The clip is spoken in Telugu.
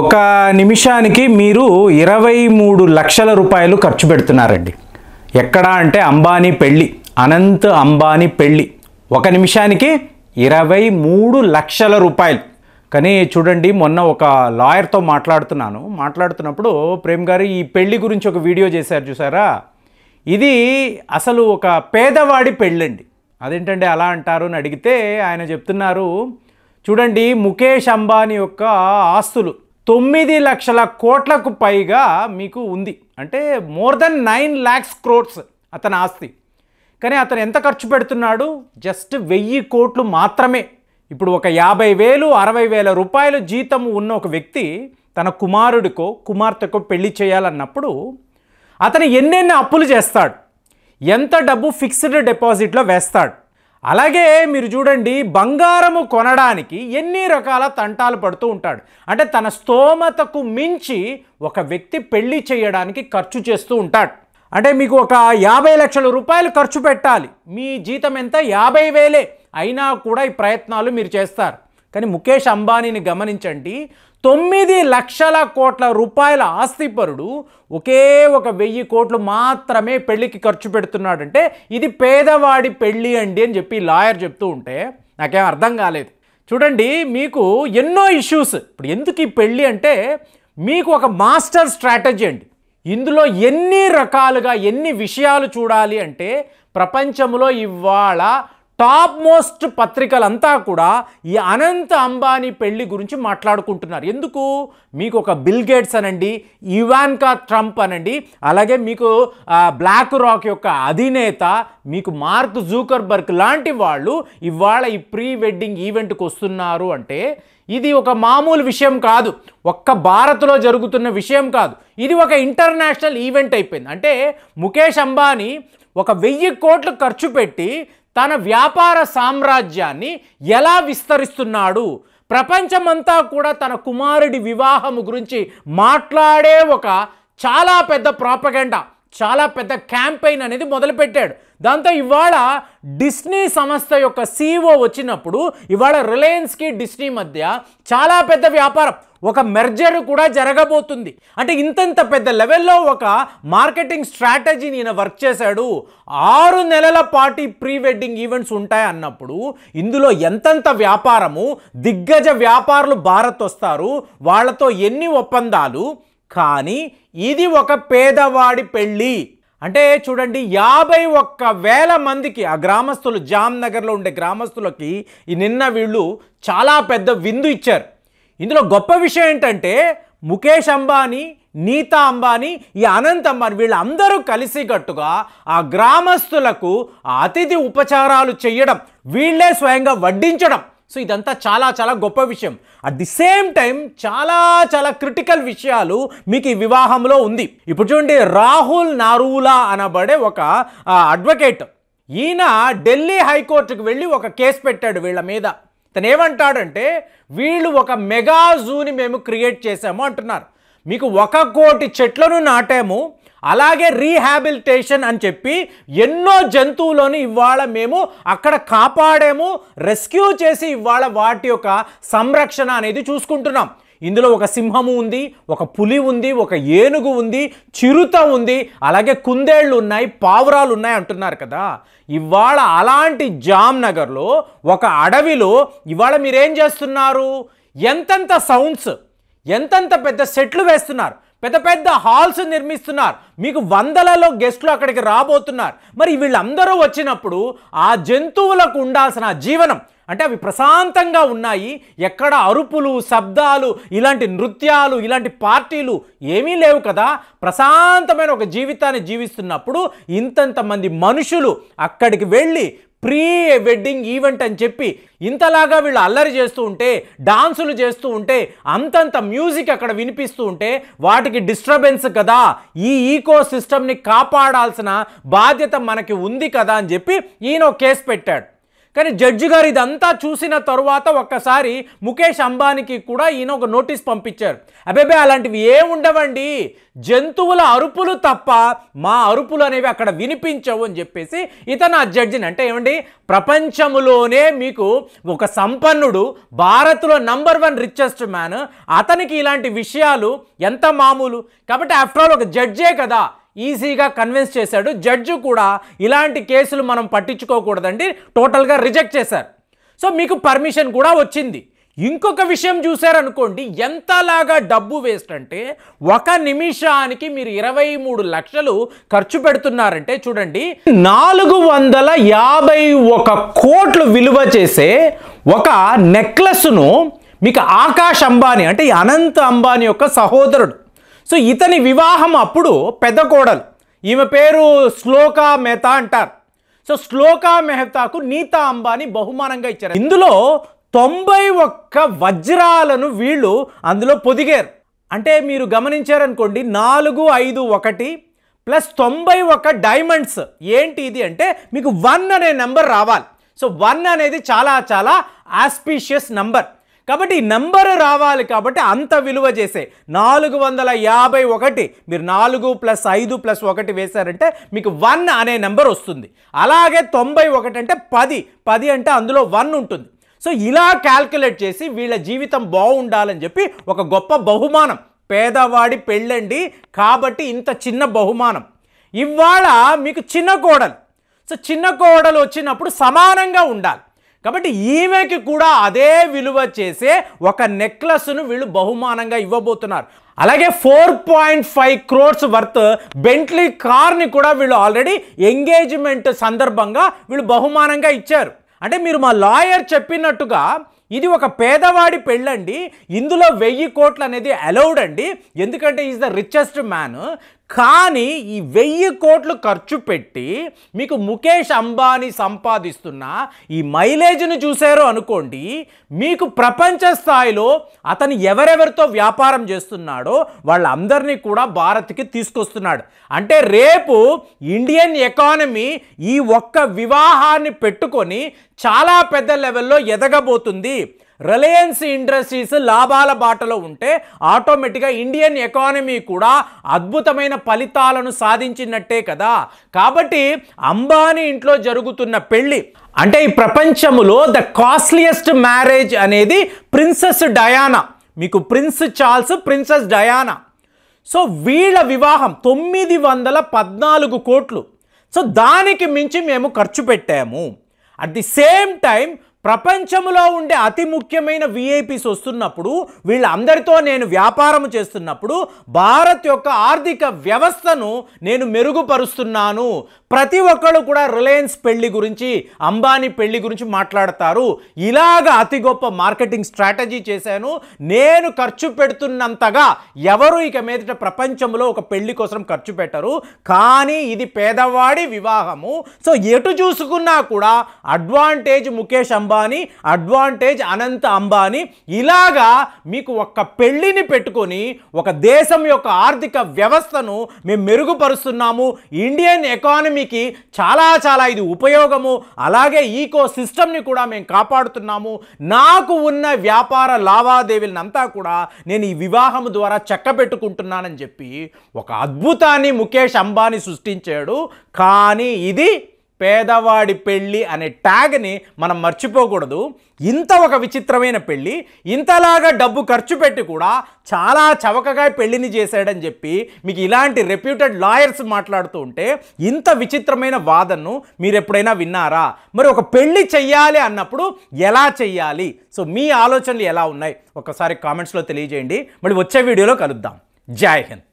ఒక నిమిషానికి మీరు ఇరవై మూడు లక్షల రూపాయలు ఖర్చు పెడుతున్నారండి ఎక్కడా అంటే అంబానీ పెళ్ళి అనంత్ అంబానీ పెళ్ళి ఒక నిమిషానికి ఇరవై మూడు లక్షల రూపాయలు కానీ చూడండి మొన్న ఒక లాయర్తో మాట్లాడుతున్నాను మాట్లాడుతున్నప్పుడు ప్రేమ్ గారు ఈ పెళ్ళి గురించి ఒక వీడియో చేశారు చూసారా ఇది అసలు ఒక పేదవాడి పెళ్ళండి అదేంటండి అలా అంటారు అని అడిగితే ఆయన చెప్తున్నారు చూడండి ముఖేష్ అంబానీ యొక్క ఆస్తులు తొమ్మిది లక్షల కోట్లకు పైగా మీకు ఉంది అంటే more than nine lakhs crores అతని ఆస్తి కానీ అతను ఎంత ఖర్చు పెడుతున్నాడు జస్ట్ వెయ్యి కోట్లు మాత్రమే ఇప్పుడు ఒక యాభై వేలు అరవై వేల రూపాయలు జీతం ఉన్న ఒక వ్యక్తి తన కుమారుడికో కుమార్తెకో పెళ్లి చేయాలన్నప్పుడు అతను ఎన్నెన్ని అప్పులు చేస్తాడు ఎంత డబ్బు ఫిక్స్డ్ డిపాజిట్లో వేస్తాడు అలాగే మీరు చూడండి బంగారము కొనడానికి ఎన్ని రకాల తంటాలు పడుతూ ఉంటాడు అంటే తన స్తోమతకు మించి ఒక వ్యక్తి పెళ్లి చేయడానికి ఖర్చు చేస్తూ ఉంటాడు అంటే మీకు ఒక యాభై లక్షల రూపాయలు ఖర్చు పెట్టాలి మీ జీతం ఎంత యాభై వేలే అయినా కూడా ఈ ప్రయత్నాలు మీరు చేస్తారు కానీ ముఖేష్ అంబానీని గమనించండి తొమ్మిది లక్షల కోట్ల రూపాయల ఆస్తిపరుడు ఒకే ఒక వెయ్యి కోట్లు మాత్రమే పెళ్లికి ఖర్చు పెడుతున్నాడంటే ఇది పేదవాడి పెళ్ళి అండి అని చెప్పి లాయర్ చెప్తూ ఉంటే నాకేం అర్థం కాలేదు చూడండి మీకు ఎన్నో ఇష్యూస్ ఇప్పుడు ఎందుకు ఈ పెళ్ళి అంటే మీకు ఒక మాస్టర్ స్ట్రాటజీ అండి ఇందులో ఎన్ని రకాలుగా ఎన్ని విషయాలు చూడాలి అంటే ప్రపంచంలో ఇవాళ టాప్ మోస్ట్ పత్రికలంతా కూడా ఈ అనంత అంబానీ పెళ్లి గురించి మాట్లాడుకుంటున్నారు ఎందుకు మీకు ఒక బిల్ గేట్స్ అనండి ఇవాన్కా ట్రంప్ అనండి అలాగే మీకు బ్లాక్ రాక్ యొక్క అధినేత మీకు మార్క్ జూకర్బర్గ్ లాంటి వాళ్ళు ఇవాళ ఈ ప్రీ వెడ్డింగ్ ఈవెంట్కి వస్తున్నారు అంటే ఇది ఒక మామూలు విషయం కాదు ఒక్క భారత్లో జరుగుతున్న విషయం కాదు ఇది ఒక ఇంటర్నేషనల్ ఈవెంట్ అయిపోయింది అంటే ముఖేష్ అంబానీ ఒక వెయ్యి కోట్లు ఖర్చు పెట్టి తన వ్యాపార సామ్రాజ్యాన్ని ఎలా విస్తరిస్తున్నాడు ప్రపంచమంతా కూడా తన కుమారుడి వివాహము గురించి మాట్లాడే ఒక చాలా పెద్ద ప్రాపగెండా చాలా పెద్ద క్యాంపెయిన్ అనేది మొదలుపెట్టాడు దాంతో ఇవాళ డిస్నీ సంస్థ యొక్క సీఈఓ e వచ్చినప్పుడు ఇవాళ రిలయన్స్కి డిస్నీ మధ్య చాలా పెద్ద వ్యాపారం ఒక మెర్జర్ కూడా జరగబోతుంది అంటే ఇంతంత పెద్ద లెవెల్లో ఒక మార్కెటింగ్ స్ట్రాటజీని ఈయన వర్క్ చేశాడు ఆరు నెలల పాటి ప్రీ వెడ్డింగ్ ఈవెంట్స్ ఉంటాయి అన్నప్పుడు ఇందులో ఎంతంత వ్యాపారము దిగ్గజ వ్యాపారులు భారత్ వస్తారు వాళ్ళతో ఎన్ని ఒప్పందాలు కానీ ఇది ఒక పేదవాడి పెళ్ళి అంటే చూడండి యాభై ఒక్క వేల మందికి ఆ గ్రామస్తులు జామ్నగర్లో ఉండే గ్రామస్తులకి ఈ నిన్న వీళ్ళు చాలా పెద్ద విందు ఇచ్చారు ఇందులో గొప్ప విషయం ఏంటంటే ముఖేష్ అంబానీ నీతా అంబానీ ఈ అనంత్ అంబానీ వీళ్ళందరూ కలిసికట్టుగా ఆ గ్రామస్తులకు అతిథి ఉపచారాలు చేయడం వీళ్ళే స్వయంగా వడ్డించడం సో ఇదంతా చాలా చాలా గొప్ప విషయం అట్ ది సేమ్ టైం చాలా చాలా క్రిటికల్ విషయాలు మీకు ఈ వివాహంలో ఉంది ఇప్పుడు చూడండి రాహుల్ నారూలా అనబడే ఒక అడ్వకేట్ ఈయన ఢిల్లీ హైకోర్టుకు వెళ్ళి ఒక కేసు పెట్టాడు వీళ్ళ మీద తను ఏమంటాడంటే వీళ్ళు ఒక మెగా జూని మేము క్రియేట్ చేసాము అంటున్నారు మీకు ఒక కోటి చెట్లను నాటాము అలాగే రీహాబిలిటేషన్ అని చెప్పి ఎన్నో జంతువులను ఇవాళ మేము అక్కడ కాపాడాము రెస్క్యూ చేసి ఇవాళ వాటి యొక్క సంరక్షణ అనేది చూసుకుంటున్నాం ఇందులో ఒక సింహము ఉంది ఒక పులి ఉంది ఒక ఏనుగు ఉంది చిరుత ఉంది అలాగే కుందేళ్ళు ఉన్నాయి పావురాలు ఉన్నాయి అంటున్నారు కదా ఇవాళ అలాంటి జామ్నగర్లో ఒక అడవిలో ఇవాళ మీరేం చేస్తున్నారు ఎంతంత సౌండ్స్ ఎంతంత పెద్ద సెట్లు వేస్తున్నారు పెద్ద పెద్ద హాల్స్ నిర్మిస్తున్నారు మీకు వందలలో గెస్టులు అక్కడికి రాబోతున్నారు మరి వీళ్ళందరూ వచ్చినప్పుడు ఆ జంతువులకు ఉండాల్సిన జీవనం అంటే అవి ప్రశాంతంగా ఉన్నాయి ఎక్కడ అరుపులు శబ్దాలు ఇలాంటి నృత్యాలు ఇలాంటి పార్టీలు ఏమీ లేవు కదా ప్రశాంతమైన ఒక జీవితాన్ని జీవిస్తున్నప్పుడు ఇంతంతమంది మనుషులు అక్కడికి వెళ్ళి ప్రీ వెడ్డింగ్ ఈవెంట్ అని చెప్పి ఇంతలాగా వీళ్ళు అల్లరి చేస్తూ ఉంటే డాన్సులు చేస్తూ ఉంటే అంతంత మ్యూజిక్ అక్కడ వినిపిస్తూ ఉంటే వాటికి డిస్టర్బెన్స్ కదా ఈ ఈకో సిస్టమ్ని కాపాడాల్సిన బాధ్యత మనకి ఉంది కదా అని చెప్పి ఈయన కేసు పెట్టాడు కానీ జడ్జి గారు ఇదంతా చూసిన తరువాత ఒక్కసారి ముఖేష్ అంబానీకి కూడా ఈయన ఒక నోటీస్ పంపించారు అబేబే అలాంటివి ఏ ఉండవండి జంతువుల అరుపులు తప్ప మా అరుపులు అనేవి అక్కడ వినిపించవు అని చెప్పేసి ఇతను ఆ జడ్జిని అంటే ఏమండి ప్రపంచములోనే మీకు ఒక సంపన్నుడు భారత్లో నంబర్ వన్ రిచెస్ట్ మ్యాన్ అతనికి ఇలాంటి విషయాలు ఎంత మామూలు కాబట్టి ఆఫ్టర్ ఆల్ ఒక జడ్జే కదా ఈజీగా కన్విన్స్ చేశాడు జడ్జి కూడా ఇలాంటి కేసులు మనం పట్టించుకోకూడదండి టోటల్గా రిజెక్ట్ చేశారు సో మీకు పర్మిషన్ కూడా వచ్చింది ఇంకొక విషయం చూశారనుకోండి ఎంతలాగా డబ్బు వేస్ట్ అంటే ఒక నిమిషానికి మీరు ఇరవై మూడు లక్షలు ఖర్చు పెడుతున్నారంటే చూడండి నాలుగు వందల యాభై ఒక కోట్లు విలువ చేసే ఒక నెక్లెస్ను మీకు ఆకాష్ అంబానీ అంటే అనంత అంబానీ యొక్క సహోదరుడు సో ఇతని వివాహం అప్పుడు పెద్ద కోడలు ఈమె పేరు శ్లోకా మెహతా అంటారు సో శ్లోక మెహతాకు నీతా అంబానీ బహుమానంగా ఇచ్చారు ఇందులో తొంభై ఒక్క వజ్రాలను వీళ్ళు అందులో పొదిగారు అంటే మీరు గమనించారనుకోండి నాలుగు ఐదు ఒకటి ప్లస్ తొంభై ఒక్క డైమండ్స్ ఏంటి ఇది అంటే మీకు వన్ అనే నెంబర్ రావాలి సో వన్ అనేది చాలా చాలా ఆస్పీషియస్ నెంబర్ కాబట్టి నంబర్ రావాలి కాబట్టి అంత విలువ చేసే నాలుగు వందల యాభై ఒకటి మీరు నాలుగు ప్లస్ ఐదు ప్లస్ ఒకటి వేశారంటే మీకు వన్ అనే నెంబర్ వస్తుంది అలాగే తొంభై ఒకటి అంటే పది పది అంటే అందులో వన్ ఉంటుంది సో ఇలా క్యాల్కులేట్ చేసి వీళ్ళ జీవితం బాగుండాలని చెప్పి ఒక గొప్ప బహుమానం పేదవాడి పెళ్ళండి కాబట్టి ఇంత చిన్న బహుమానం ఇవాళ మీకు చిన్న కోడలు సో చిన్న కోడలు వచ్చినప్పుడు సమానంగా ఉండాలి కాబట్టి ఈమెకి కూడా అదే విలువ చేసే ఒక నెక్లెస్ను వీళ్ళు బహుమానంగా ఇవ్వబోతున్నారు అలాగే four point five crores worth Bentley కార్ని కూడా వీళ్ళు ఆల్రెడీ ఎంగేజ్మెంట్ సందర్భంగా వీళ్ళు బహుమానంగా ఇచ్చారు అంటే మీరు మా లాయర్ చెప్పినట్టుగా ఇది ఒక పేదవాడి పెళ్ళండి ఇందులో వెయ్యి కోట్లు అనేది అలౌడ్ అండి ఎందుకంటే ఈజ్ ద రిచెస్ట్ మ్యాన్ కానీ ఈ వెయ్యి కోట్లు ఖర్చు పెట్టి మీకు ముఖేష్ అంబానీ సంపాదిస్తున్న ఈ మైలేజ్ను చూశారు అనుకోండి మీకు ప్రపంచ స్థాయిలో అతను ఎవరెవరితో వ్యాపారం చేస్తున్నాడో వాళ్ళందరినీ కూడా భారత్కి తీసుకొస్తున్నాడు అంటే రేపు ఇండియన్ ఎకానమీ ఈ ఒక్క వివాహాన్ని పెట్టుకొని చాలా పెద్ద లెవెల్లో ఎదగబోతుంది రిలయన్స్ ఇండస్ట్రీస్ లాభాల బాటలో ఉంటే ఆటోమేటిక్గా ఇండియన్ ఎకానమీ కూడా అద్భుతమైన ఫలితాలను సాధించినట్టే కదా కాబట్టి అంబానీ ఇంట్లో జరుగుతున్న పెళ్ళి అంటే ఈ ప్రపంచములో ద కాస్ట్లియెస్ట్ మ్యారేజ్ అనేది ప్రిన్సెస్ డయానా మీకు prince Charles princess Diana so వీళ్ళ వివాహం తొమ్మిది వందల పద్నాలుగు కోట్లు సో దానికి మించి మేము ఖర్చు పెట్టాము అట్ ది సేమ్ టైం ప్రపంచంలో ఉండే అతి ముఖ్యమైన విఐపిస్ వస్తున్నప్పుడు వీళ్ళందరితో నేను వ్యాపారం చేస్తున్నప్పుడు భారత్ యొక్క ఆర్థిక వ్యవస్థను నేను మెరుగుపరుస్తున్నాను ప్రతి ఒక్కళ్ళు కూడా రిలయన్స్ పెళ్లి గురించి అంబానీ పెళ్లి గురించి మాట్లాడతారు ఇలాగ అతి గొప్ప మార్కెటింగ్ స్ట్రాటజీ చేశాను నేను ఖర్చు పెడుతున్నంతగా ఎవరు ఇక మీదట ప్రపంచంలో ఒక పెళ్లి కోసం ఖర్చు పెట్టరు కానీ ఇది పేదవాడి వివాహము సో ఎటు చూసుకున్నా కూడా అడ్వాంటేజ్ ముఖేష్ అంబానీ అడ్వాంటేజ్ అనంత అంబానీ ఇలాగా మీకు ఒక్క పెళ్ళిని పెట్టుకొని ఒక దేశం యొక్క ఆర్థిక వ్యవస్థను మేము మెరుగుపరుస్తున్నాము ఇండియన్ ఎకానమీ భూమికి చాలా చాలా ఇది ఉపయోగము అలాగే ఈకో సిస్టమ్ని కూడా మేము కాపాడుతున్నాము నాకు ఉన్న వ్యాపార లావాదేవీలనంతా కూడా నేను ఈ వివాహం ద్వారా పెట్టుకుంటున్నానని చెప్పి ఒక అద్భుతాన్ని ముఖేష్ అంబానీ సృష్టించాడు కానీ ఇది పేదవాడి పెళ్ళి అనే ట్యాగ్ని మనం మర్చిపోకూడదు ఇంత ఒక విచిత్రమైన పెళ్ళి ఇంతలాగా డబ్బు ఖర్చు పెట్టి కూడా చాలా చవకగా పెళ్ళిని చేశాడని చెప్పి మీకు ఇలాంటి రెప్యూటెడ్ లాయర్స్ మాట్లాడుతూ ఉంటే ఇంత విచిత్రమైన వాదనను మీరు ఎప్పుడైనా విన్నారా మరి ఒక పెళ్ళి చెయ్యాలి అన్నప్పుడు ఎలా చెయ్యాలి సో మీ ఆలోచనలు ఎలా ఉన్నాయి ఒకసారి కామెంట్స్లో తెలియజేయండి మళ్ళీ వచ్చే వీడియోలో కలుద్దాం జై హింద్